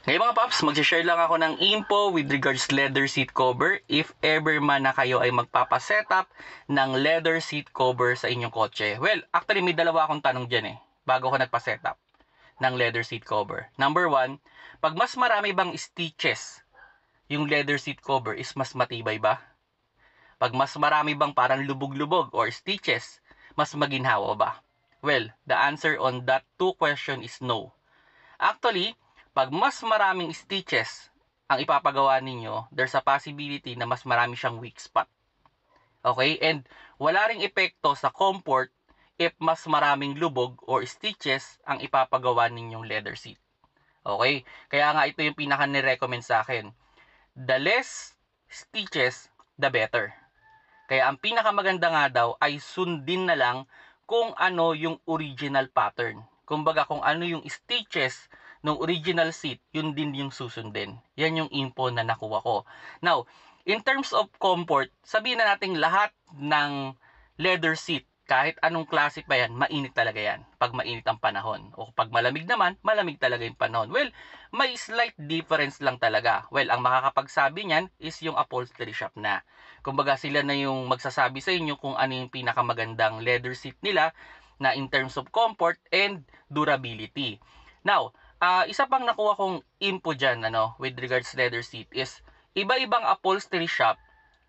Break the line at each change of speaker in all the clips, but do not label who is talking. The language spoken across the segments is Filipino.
Ngayon mga paps, magsishare lang ako ng info with regards leather seat cover if ever man na kayo ay magpapasetup ng leather seat cover sa inyong kotse. Well, actually may dalawa akong tanong dyan eh, bago ko nagpasetup ng leather seat cover. Number one, pag mas marami bang stitches yung leather seat cover is mas matibay ba? Pag mas marami bang parang lubog-lubog or stitches, mas maginhawa ba? Well, the answer on that two question is no. Actually, pag mas maraming stitches ang ipapagawa ninyo, there's a possibility na mas marami siyang weak spot. Okay? And wala ring epekto sa comfort if mas maraming lubog or stitches ang ipapagawa ninyong leather seat. Okay? Kaya nga ito yung pinaka ni-recommend sa akin. The less stitches, the better. Kaya ang pinakamaganda nga daw ay sundin na lang kung ano yung original pattern. Kumbaga kung ano yung stitches ng original seat, yun din yung susundin. Yan yung info na nakuha ko. Now, in terms of comfort, sabihin na natin lahat ng leather seat, kahit anong klase pa yan, mainit talaga yan pag mainit ang panahon. O pag malamig naman, malamig talaga yung panahon. Well, may slight difference lang talaga. Well, ang makakapagsabi niyan is yung upholstery shop na. Kumbaga sila na yung magsasabi sa inyo kung ano yung pinakamagandang leather seat nila na in terms of comfort and durability. Now, uh, isa pang nakuha kong info dyan ano, with regards leather seat is iba-ibang upholstery shop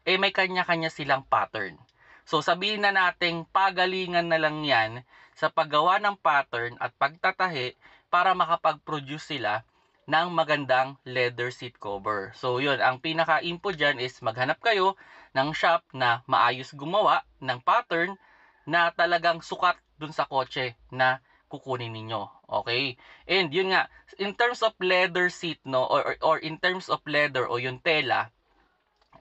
eh may kanya-kanya silang pattern. So sabihin na nating pagalingan na lang yan sa paggawa ng pattern at pagtatahi para makapag-produce sila ng magandang leather seat cover. So yun, ang pinaka-info dyan is maghanap kayo ng shop na maayos gumawa ng pattern na talagang sukat dun sa kotse na kukunin ninyo. Okay? And yun nga, in terms of leather seat, no, or, or, in terms of leather o yung tela,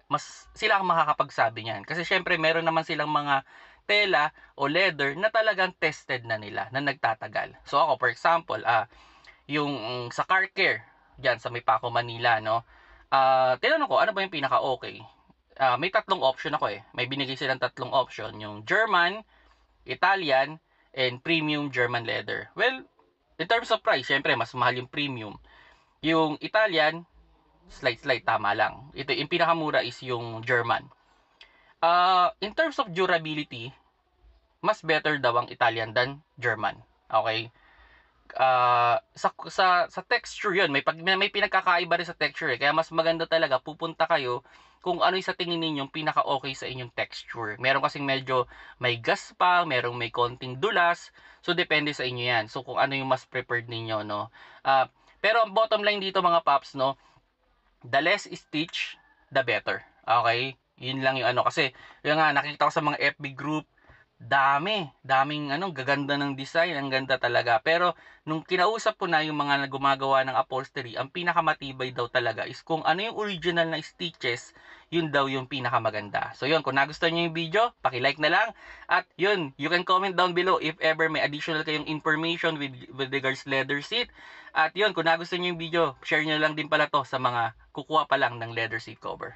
mas sila ang makakapagsabi niyan. Kasi syempre, meron naman silang mga tela o leather na talagang tested na nila, na nagtatagal. So ako, for example, ah, uh, yung um, sa car care, diyan sa may Paco, Manila, no, ah, uh, tinanong ko, ano ba yung pinaka-okay? Uh, may tatlong option ako eh. May binigay silang tatlong option. Yung German, Italian, and premium German leather. Well, in terms of price, syempre mas mahal yung premium. Yung Italian, slight slight tama lang. Ito yung pinakamura is yung German. Uh, in terms of durability, mas better daw ang Italian than German. Okay? uh, sa, sa, sa texture yun. May, pag, may pinagkakaiba rin sa texture. Eh. Kaya mas maganda talaga, pupunta kayo kung ano yung sa tingin ninyong pinaka-okay sa inyong texture. Meron kasing medyo may gas pa, merong may konting dulas. So, depende sa inyo yan. So, kung ano yung mas prepared ninyo, no? Uh, pero ang bottom line dito mga paps, no? The less stitch, the better. Okay? Yun lang yung ano. Kasi, yun nga, nakikita ko sa mga FB group, dami, daming anong gaganda ng design, ang ganda talaga. Pero nung kinausap ko na yung mga gumagawa ng upholstery, ang pinakamatibay daw talaga is kung ano yung original na stitches, yun daw yung pinakamaganda. So yun, kung nagustuhan niyo yung video, paki-like na lang. At yun, you can comment down below if ever may additional kayong information with, with regards leather seat. At yun, kung nagustuhan niyo yung video, share niyo lang din pala to sa mga kukuha pa lang ng leather seat cover.